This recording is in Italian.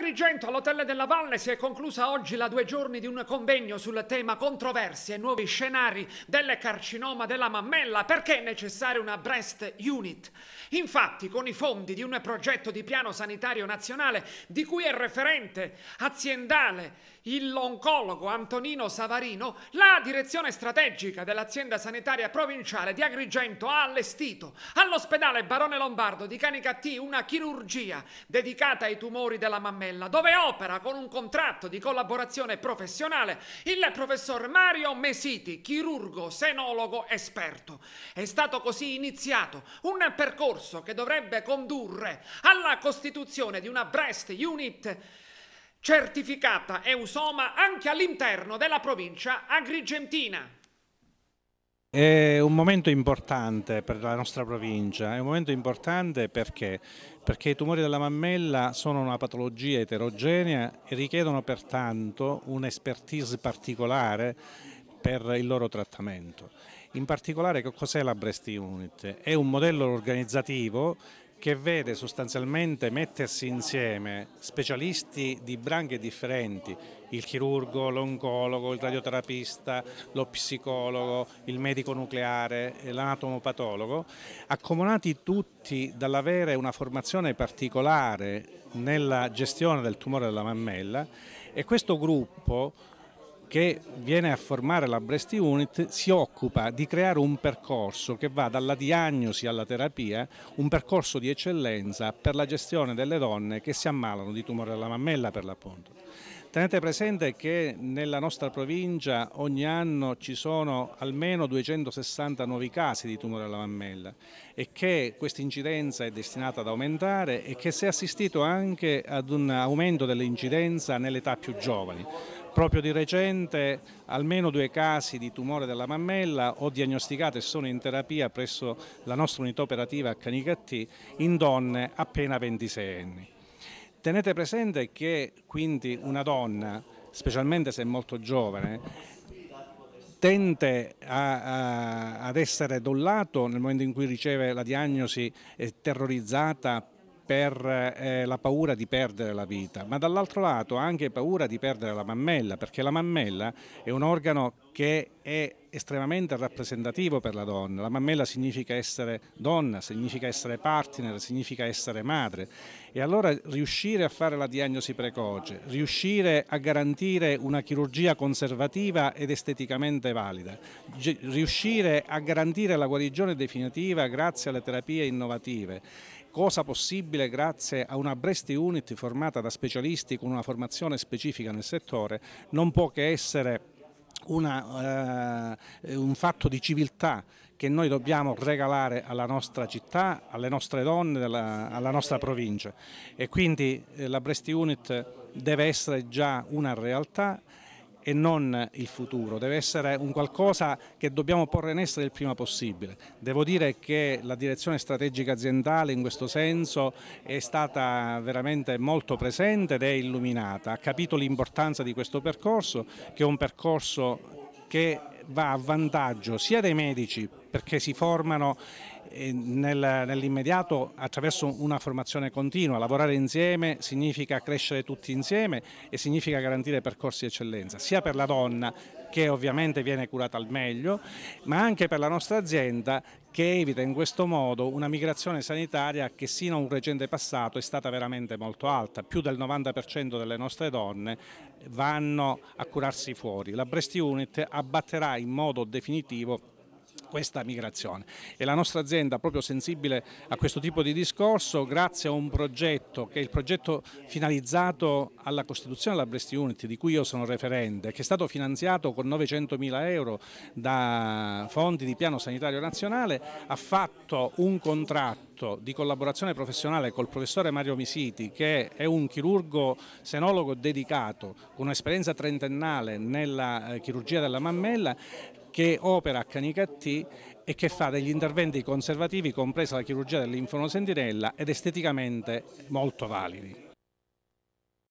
Agrigento, all'Hotel della Valle, si è conclusa oggi la due giorni di un convegno sul tema controversie e nuovi scenari del carcinoma della mammella, perché è necessaria una breast unit. Infatti, con i fondi di un progetto di piano sanitario nazionale, di cui è referente aziendale l'oncologo Antonino Savarino, la direzione strategica dell'azienda sanitaria provinciale di Agrigento ha allestito all'ospedale Barone Lombardo di Canicattì una chirurgia dedicata ai tumori della mammella Mattarella, dove opera con un contratto di collaborazione professionale il professor Mario Mesiti, chirurgo, senologo, esperto. È stato così iniziato un percorso che dovrebbe condurre alla costituzione di una Breast Unit certificata Eusoma anche all'interno della provincia agrigentina. È un momento importante per la nostra provincia, è un momento importante perché? perché? i tumori della mammella sono una patologia eterogenea e richiedono pertanto un'expertise particolare per il loro trattamento. In particolare cos'è la Breast Unit? È un modello organizzativo che vede sostanzialmente mettersi insieme specialisti di branche differenti, il chirurgo, l'oncologo, il radioterapista, lo psicologo, il medico nucleare, eh, l'anatomopatologo, accomunati tutti dall'avere una formazione particolare nella gestione del tumore della mammella e questo gruppo che viene a formare la Breast Unit si occupa di creare un percorso che va dalla diagnosi alla terapia, un percorso di eccellenza per la gestione delle donne che si ammalano di tumore alla mammella per l'appunto. Tenete presente che nella nostra provincia ogni anno ci sono almeno 260 nuovi casi di tumore alla mammella e che questa incidenza è destinata ad aumentare e che si è assistito anche ad un aumento dell'incidenza nell'età più giovani. Proprio di recente almeno due casi di tumore della mammella ho diagnosticato e sono in terapia presso la nostra unità operativa a Canicattì in donne appena 26 anni. Tenete presente che quindi una donna, specialmente se è molto giovane, tende a, a, ad essere da nel momento in cui riceve la diagnosi terrorizzata per eh, la paura di perdere la vita, ma dall'altro lato anche paura di perdere la mammella, perché la mammella è un organo che è estremamente rappresentativo per la donna. La mammella significa essere donna, significa essere partner, significa essere madre. E allora riuscire a fare la diagnosi precoce, riuscire a garantire una chirurgia conservativa ed esteticamente valida, riuscire a garantire la guarigione definitiva grazie alle terapie innovative cosa possibile grazie a una breast Unit formata da specialisti con una formazione specifica nel settore, non può che essere una, eh, un fatto di civiltà che noi dobbiamo regalare alla nostra città, alle nostre donne, alla, alla nostra provincia e quindi eh, la breast Unit deve essere già una realtà e non il futuro, deve essere un qualcosa che dobbiamo porre in essere il prima possibile. Devo dire che la direzione strategica aziendale in questo senso è stata veramente molto presente ed è illuminata, ha capito l'importanza di questo percorso che è un percorso che va a vantaggio sia dei medici perché si formano eh, nell'immediato attraverso una formazione continua. Lavorare insieme significa crescere tutti insieme e significa garantire percorsi di eccellenza, sia per la donna che ovviamente viene curata al meglio, ma anche per la nostra azienda che evita in questo modo una migrazione sanitaria che sino a un recente passato è stata veramente molto alta, più del 90% delle nostre donne vanno a curarsi fuori. La Breast Unit abbatterà in modo definitivo questa migrazione. E la nostra azienda, proprio sensibile a questo tipo di discorso, grazie a un progetto che è il progetto finalizzato alla Costituzione della Brest Unity, di cui io sono referente, che è stato finanziato con 900 mila euro da fondi di piano sanitario nazionale, ha fatto un contratto di collaborazione professionale col professore Mario Misiti che è un chirurgo senologo dedicato con un'esperienza trentennale nella eh, chirurgia della mammella che opera a Canicattì e che fa degli interventi conservativi, compresa la chirurgia dell'infono sentinella ed esteticamente molto validi.